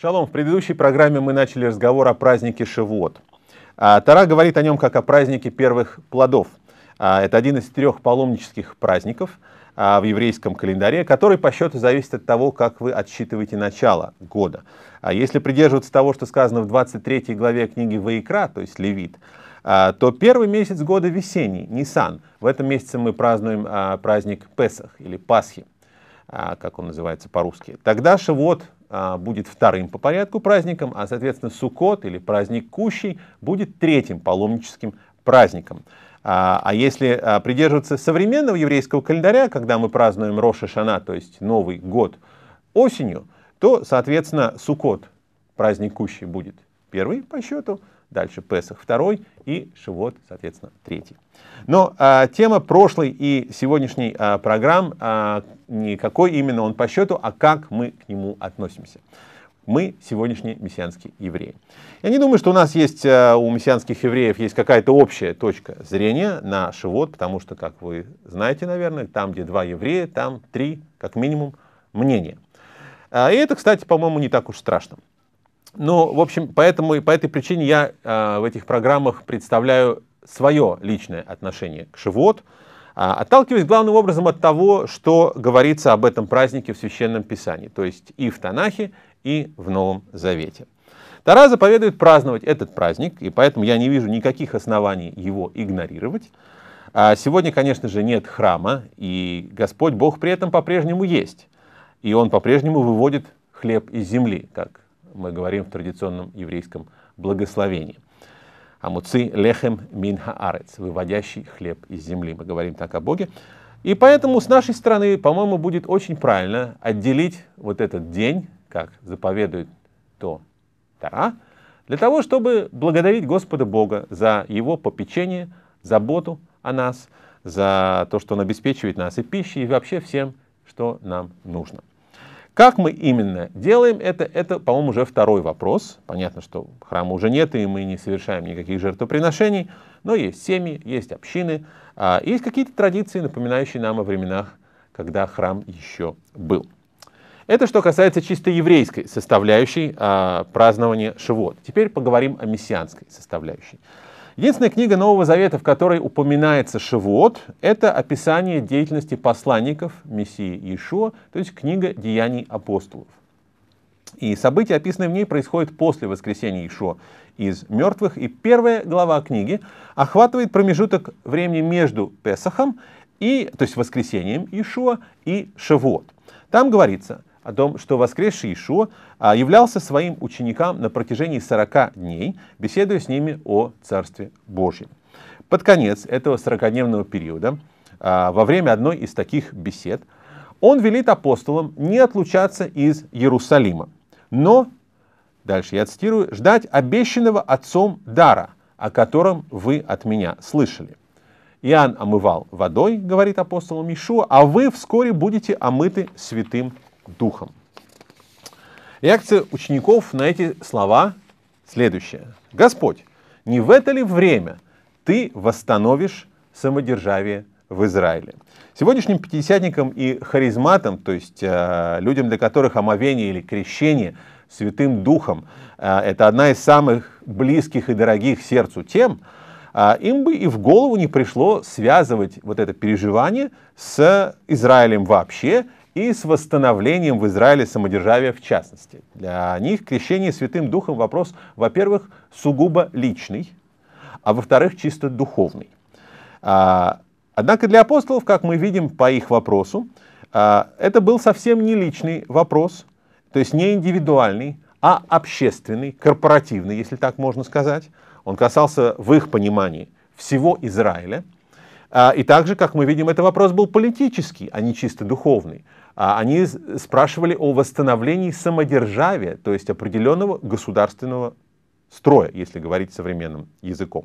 Шалом, в предыдущей программе мы начали разговор о празднике Шивот. А, Тара говорит о нем как о празднике первых плодов. А, это один из трех паломнических праздников а, в еврейском календаре, который по счету зависит от того, как вы отсчитываете начало года. Если придерживаться того, что сказано в 23 главе книги Ваикра, то есть Левит, то первый месяц года весенний, Нисан. В этом месяце мы празднуем праздник Песах или Пасхи, как он называется по-русски. Тогда Шивот а, будет вторым по порядку праздником, а, соответственно, Суккот или праздник Кущей будет третьим паломническим праздником. А, а если а, придерживаться современного еврейского календаря, когда мы празднуем Роша Шана, то есть Новый год осенью, то, соответственно, Суккот, праздник Кущей, будет первый по счету, дальше Песах второй и Шивот, соответственно, третий. Но а, тема прошлой и сегодняшней а, программ, а, не какой именно он по счету, а как мы к нему относимся. Мы сегодняшние мессианские евреи. Я не думаю, что у нас есть, а, у мессианских евреев есть какая-то общая точка зрения на Шивот, потому что, как вы знаете, наверное, там, где два еврея, там три, как минимум, мнения. А, и это, кстати, по-моему, не так уж страшно. Ну, в общем, поэтому и по этой причине я э, в этих программах представляю свое личное отношение к Шивот, э, а, отталкиваясь главным образом от того, что говорится об этом празднике в Священном Писании, то есть и в Танахе, и в Новом Завете. Тара заповедует праздновать этот праздник, и поэтому я не вижу никаких оснований его игнорировать. А сегодня, конечно же, нет храма, и Господь Бог при этом по-прежнему есть, и Он по-прежнему выводит хлеб из земли, как мы говорим в традиционном еврейском благословении. Амуци лехем минха арец, выводящий хлеб из земли. Мы говорим так о Боге. И поэтому с нашей стороны, по-моему, будет очень правильно отделить вот этот день, как заповедует то Тара, для того, чтобы благодарить Господа Бога за Его попечение, заботу о нас, за то, что Он обеспечивает нас и пищей, и вообще всем, что нам нужно. Как мы именно делаем это, это, по-моему, уже второй вопрос. Понятно, что храма уже нет, и мы не совершаем никаких жертвоприношений, но есть семьи, есть общины, а, есть какие-то традиции, напоминающие нам о временах, когда храм еще был. Это что касается чисто еврейской составляющей а, празднования Шивот. Теперь поговорим о мессианской составляющей. Единственная книга Нового Завета, в которой упоминается Шивот, это описание деятельности посланников Мессии Иешуа, то есть книга «Деяний апостолов». И события, описанные в ней, происходят после воскресения Ишуа из мертвых. И первая глава книги охватывает промежуток времени между Песахом, и, то есть воскресением Ишуа и Шавуот. Там говорится, о том, что воскресший Ишуа являлся своим ученикам на протяжении 40 дней, беседуя с ними о Царстве Божьем. Под конец этого 40-дневного периода, а, во время одной из таких бесед, он велит апостолам не отлучаться из Иерусалима, но, дальше я цитирую, ждать обещанного Отцом дара, о котором вы от меня слышали. Иоанн омывал водой, говорит апостол Мишуа, а вы вскоре будете омыты святым Духом. Реакция учеников на эти слова следующая. Господь, не в это ли время ты восстановишь самодержавие в Израиле? Сегодняшним пятидесятникам и харизматам, то есть э, людям, для которых омовение или крещение Святым Духом э, это одна из самых близких и дорогих сердцу тем, э, им бы и в голову не пришло связывать вот это переживание с Израилем вообще и с восстановлением в Израиле самодержавия в частности. Для них крещение Святым Духом вопрос, во-первых, сугубо личный, а во-вторых, чисто духовный. А, однако для апостолов, как мы видим по их вопросу, а, это был совсем не личный вопрос, то есть не индивидуальный, а общественный, корпоративный, если так можно сказать. Он касался, в их понимании, всего Израиля – а, и также, как мы видим, это вопрос был политический, а не чисто духовный. А, они спрашивали о восстановлении самодержавия, то есть определенного государственного строя, если говорить современным языком.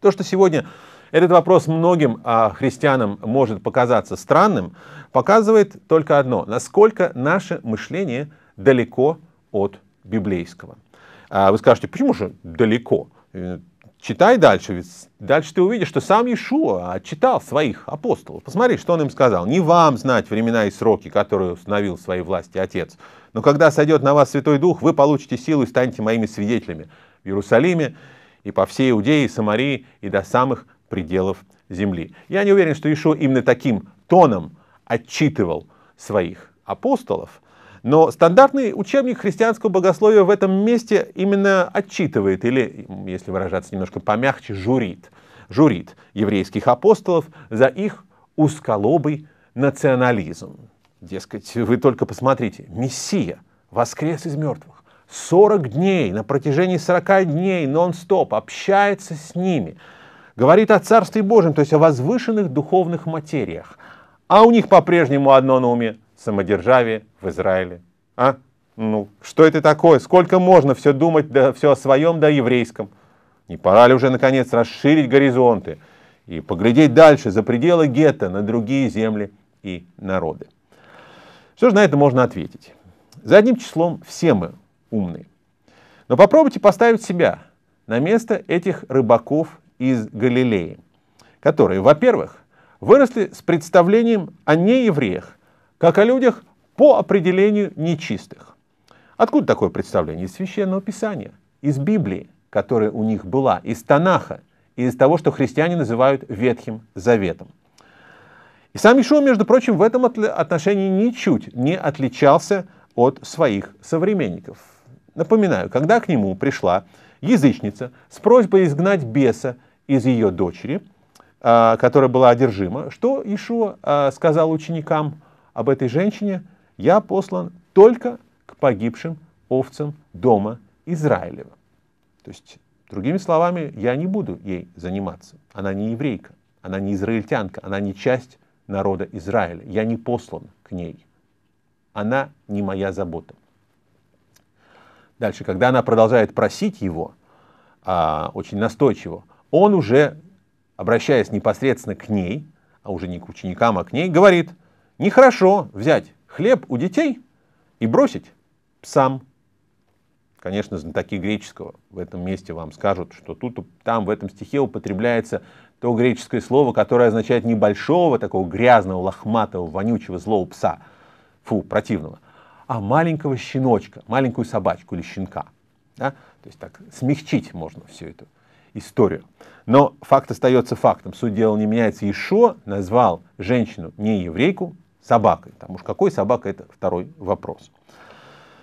То, что сегодня этот вопрос многим а, христианам может показаться странным, показывает только одно, насколько наше мышление далеко от библейского. вы скажете, почему же далеко? Читай дальше, ведь дальше ты увидишь, что сам Иешуа отчитал своих апостолов. Посмотри, что он им сказал. «Не вам знать времена и сроки, которые установил в своей власти Отец, но когда сойдет на вас Святой Дух, вы получите силу и станете моими свидетелями в Иерусалиме и по всей Иудее, и Самарии, и до самых пределов земли». Я не уверен, что Иешуа именно таким тоном отчитывал своих апостолов, но стандартный учебник христианского богословия в этом месте именно отчитывает, или, если выражаться немножко помягче, журит, журит еврейских апостолов за их усколобый национализм. Дескать, вы только посмотрите, Мессия воскрес из мертвых. 40 дней, на протяжении 40 дней нон-стоп общается с ними. Говорит о Царстве Божьем, то есть о возвышенных духовных материях. А у них по-прежнему одно на уме – самодержавии в Израиле. А? Ну, что это такое? Сколько можно все думать, да, все о своем, да еврейском? Не пора ли уже, наконец, расширить горизонты и поглядеть дальше, за пределы гетто, на другие земли и народы? Что же на это можно ответить? За одним числом все мы умные. Но попробуйте поставить себя на место этих рыбаков из Галилеи, которые, во-первых, выросли с представлением о неевреях – как о людях по определению нечистых. Откуда такое представление? Из Священного Писания, из Библии, которая у них была, из Танаха, из того, что христиане называют Ветхим Заветом. И сам Ишуа, между прочим, в этом отношении ничуть не отличался от своих современников. Напоминаю, когда к нему пришла язычница с просьбой изгнать беса из ее дочери, а, которая была одержима, что Ишуа а, сказал ученикам – об этой женщине, я послан только к погибшим овцам дома Израилева. То есть, другими словами, я не буду ей заниматься. Она не еврейка, она не израильтянка, она не часть народа Израиля. Я не послан к ней. Она не моя забота. Дальше, когда она продолжает просить его, а, очень настойчиво, он уже, обращаясь непосредственно к ней, а уже не к ученикам, а к ней, говорит – Нехорошо взять хлеб у детей и бросить псам. Конечно, знатоки греческого в этом месте вам скажут, что тут, там, в этом стихе употребляется то греческое слово, которое означает небольшого, такого грязного, лохматого, вонючего, злого пса, фу, противного, а маленького щеночка, маленькую собачку или щенка. Да? То есть так смягчить можно всю эту историю. Но факт остается фактом. Суть дела не меняется. Ишо назвал женщину не еврейку, собакой. Там уж какой собака, это второй вопрос.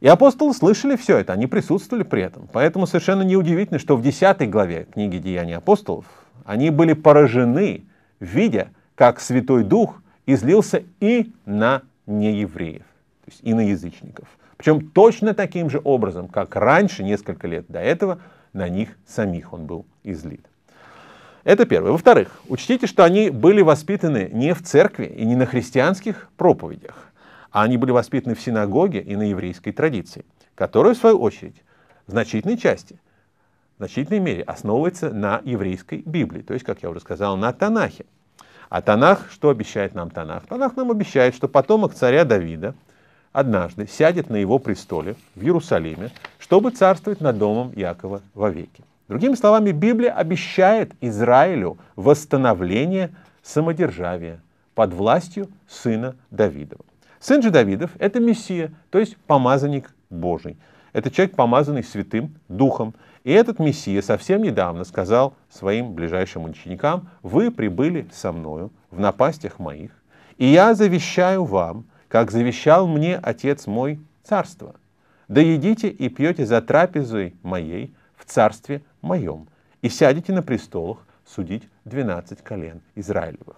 И апостолы слышали все это, они присутствовали при этом. Поэтому совершенно неудивительно, что в 10 главе книги «Деяния апостолов» они были поражены, видя, как Святой Дух излился и на неевреев, то есть и на язычников. Причем точно таким же образом, как раньше, несколько лет до этого, на них самих он был излит. Это первое. Во-вторых, учтите, что они были воспитаны не в церкви и не на христианских проповедях, а они были воспитаны в синагоге и на еврейской традиции, которая, в свою очередь, в значительной части, в значительной мере основывается на еврейской Библии, то есть, как я уже сказал, на Танахе. А Танах, что обещает нам Танах? Танах нам обещает, что потомок царя Давида однажды сядет на его престоле в Иерусалиме, чтобы царствовать над домом Якова вовеки. Другими словами, Библия обещает Израилю восстановление самодержавия под властью сына Давидова. Сын же Давидов – это Мессия, то есть помазанник Божий. Это человек, помазанный Святым Духом. И этот Мессия совсем недавно сказал своим ближайшим ученикам, «Вы прибыли со мною в напастях моих, и я завещаю вам, как завещал мне Отец мой, царство. Да едите и пьете за трапезой моей в царстве моем, и сядете на престолах судить двенадцать колен Израилевых.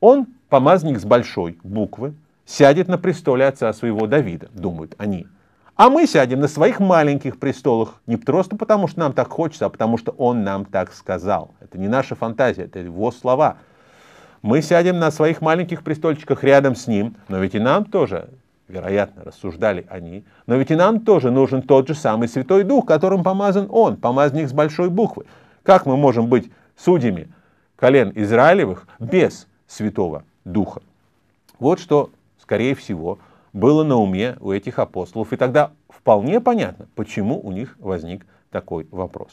Он, помазник с большой буквы, сядет на престоле отца своего Давида, думают они. А мы сядем на своих маленьких престолах не просто потому, что нам так хочется, а потому что он нам так сказал. Это не наша фантазия, это его слова. Мы сядем на своих маленьких престольчиках рядом с ним, но ведь и нам тоже вероятно, рассуждали они, но ведь и нам тоже нужен тот же самый Святой Дух, которым помазан Он, помазанник с большой буквы. Как мы можем быть судьями колен Израилевых без Святого Духа? Вот что, скорее всего, было на уме у этих апостолов. И тогда вполне понятно, почему у них возник такой вопрос.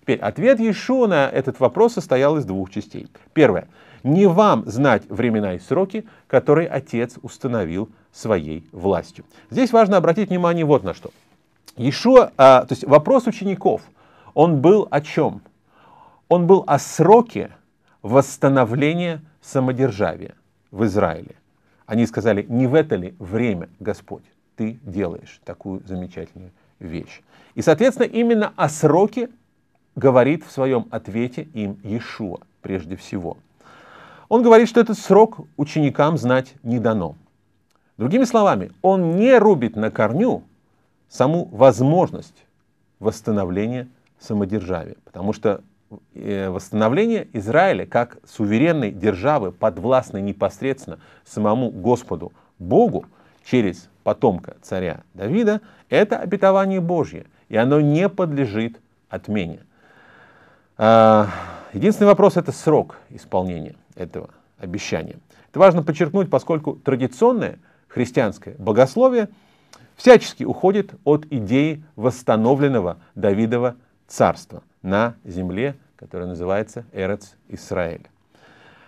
Теперь ответ еще на этот вопрос состоял из двух частей. Первое. Не вам знать времена и сроки, которые отец установил своей властью. Здесь важно обратить внимание вот на что. Еще, а, то есть вопрос учеников, он был о чем? Он был о сроке восстановления самодержавия в Израиле. Они сказали, не в это ли время, Господь, ты делаешь такую замечательную вещь. И, соответственно, именно о сроке говорит в своем ответе им Иешуа прежде всего. Он говорит, что этот срок ученикам знать не дано. Другими словами, он не рубит на корню саму возможность восстановления самодержавия, потому что э, восстановление Израиля как суверенной державы, подвластной непосредственно самому Господу Богу через потомка царя Давида, это обетование Божье, и оно не подлежит отмене. А, единственный вопрос – это срок исполнения этого обещания. Это важно подчеркнуть, поскольку традиционное христианское богословие всячески уходит от идеи восстановленного Давидова царства на земле, которая называется Эрец Исраэль.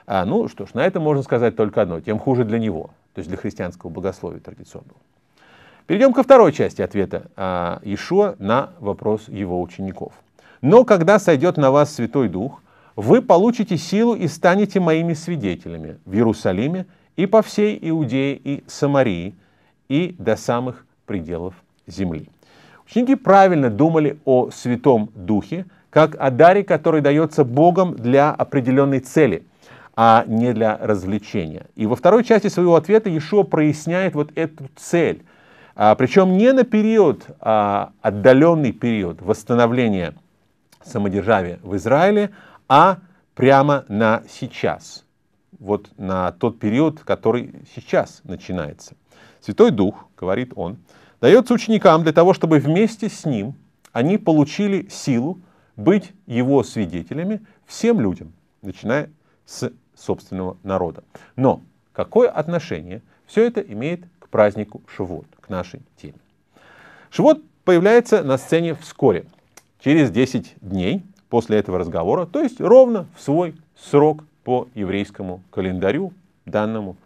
А, ну что ж, на это можно сказать только одно, тем хуже для него, то есть для христианского богословия традиционного. Перейдем ко второй части ответа а, Ишуа на вопрос его учеников. «Но когда сойдет на вас Святой Дух, вы получите силу и станете моими свидетелями в Иерусалиме и по всей Иудее и Самарии, и до самых пределов земли». Ученики правильно думали о Святом Духе, как о даре, который дается Богом для определенной цели, а не для развлечения. И во второй части своего ответа Иешуа проясняет вот эту цель, а, причем не на период, а отдаленный период восстановления самодержавия в Израиле, а прямо на сейчас, вот на тот период, который сейчас начинается. Святой Дух, говорит он, дается ученикам для того, чтобы вместе с ним они получили силу быть его свидетелями всем людям, начиная с собственного народа. Но какое отношение все это имеет празднику Шивот, к нашей теме. Шивот появляется на сцене вскоре, через 10 дней после этого разговора, то есть ровно в свой срок по еврейскому календарю, данному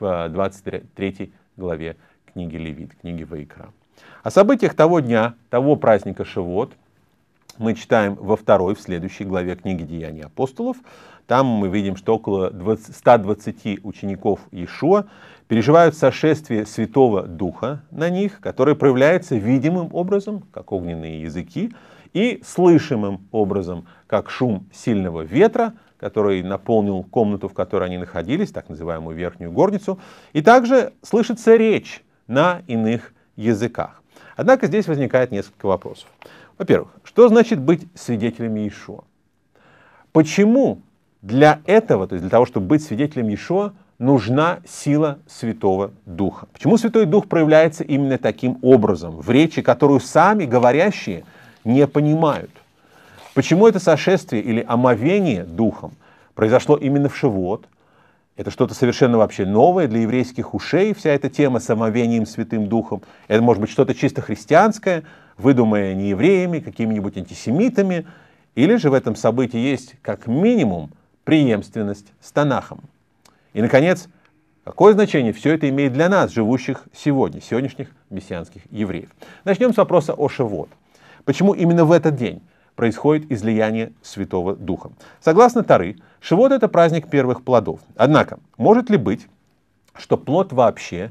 в 23 э, главе книги Левит, книги Ваикра. О событиях того дня, того праздника Шивот – мы читаем во второй, в следующей главе книги «Деяний апостолов». Там мы видим, что около 20, 120 учеников Иешуа переживают сошествие Святого Духа на них, которое проявляется видимым образом, как огненные языки, и слышимым образом, как шум сильного ветра, который наполнил комнату, в которой они находились, так называемую верхнюю горницу, и также слышится речь на иных языках. Однако здесь возникает несколько вопросов. Во-первых, что значит быть свидетелями Иешуа? Почему для этого, то есть для того, чтобы быть свидетелем Иешуа, нужна сила Святого Духа? Почему Святой Дух проявляется именно таким образом, в речи, которую сами говорящие не понимают? Почему это сошествие или омовение Духом произошло именно в Шивот, это что-то совершенно вообще новое для еврейских ушей, вся эта тема с омовением Святым Духом. Это может быть что-то чисто христианское, выдуманное не евреями, какими-нибудь антисемитами. Или же в этом событии есть как минимум преемственность с Танахом. И, наконец, какое значение все это имеет для нас, живущих сегодня, сегодняшних мессианских евреев? Начнем с вопроса о Шивот. Почему именно в этот день? происходит излияние Святого Духа. Согласно Тары, Шивот – это праздник первых плодов. Однако, может ли быть, что плод вообще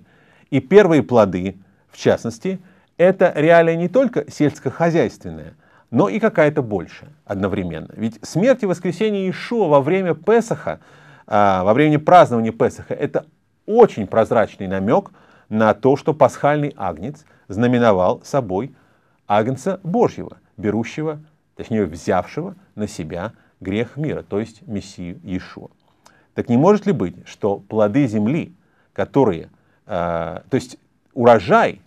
и первые плоды, в частности, это реалия не только сельскохозяйственная, но и какая-то большая одновременно. Ведь смерть и воскресение Ишуа во время Песаха, а, во время празднования Песаха, это очень прозрачный намек на то, что пасхальный агнец знаменовал собой агнца Божьего, берущего точнее взявшего на себя грех мира, то есть Мессию Иешуа. Так не может ли быть, что плоды земли, которые, э, то есть урожай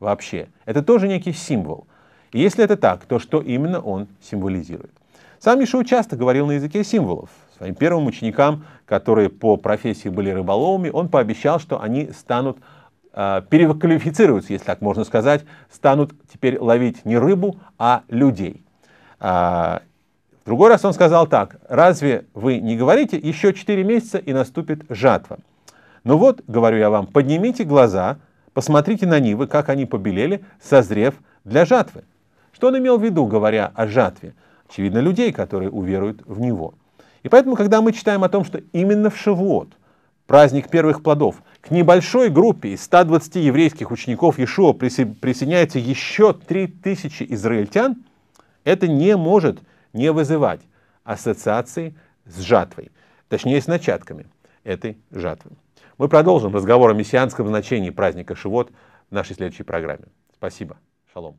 вообще, это тоже некий символ. И если это так, то что именно он символизирует? Сам Ишуа часто говорил на языке символов. Своим первым ученикам, которые по профессии были рыболовами, он пообещал, что они станут э, переквалифицируются, если так можно сказать, станут теперь ловить не рыбу, а людей. А, в другой раз он сказал так, разве вы не говорите, еще 4 месяца и наступит жатва. Ну вот, говорю я вам, поднимите глаза, посмотрите на нивы, как они побелели, созрев для жатвы. Что он имел в виду, говоря о жатве? Очевидно, людей, которые уверуют в него. И поэтому, когда мы читаем о том, что именно в Шивот, праздник первых плодов, к небольшой группе из 120 еврейских учеников Иешуа присоединяется еще 3000 израильтян – это не может не вызывать ассоциации с жатвой, точнее с начатками этой жатвы. Мы продолжим разговор о мессианском значении праздника Шивот в нашей следующей программе. Спасибо. Шалом.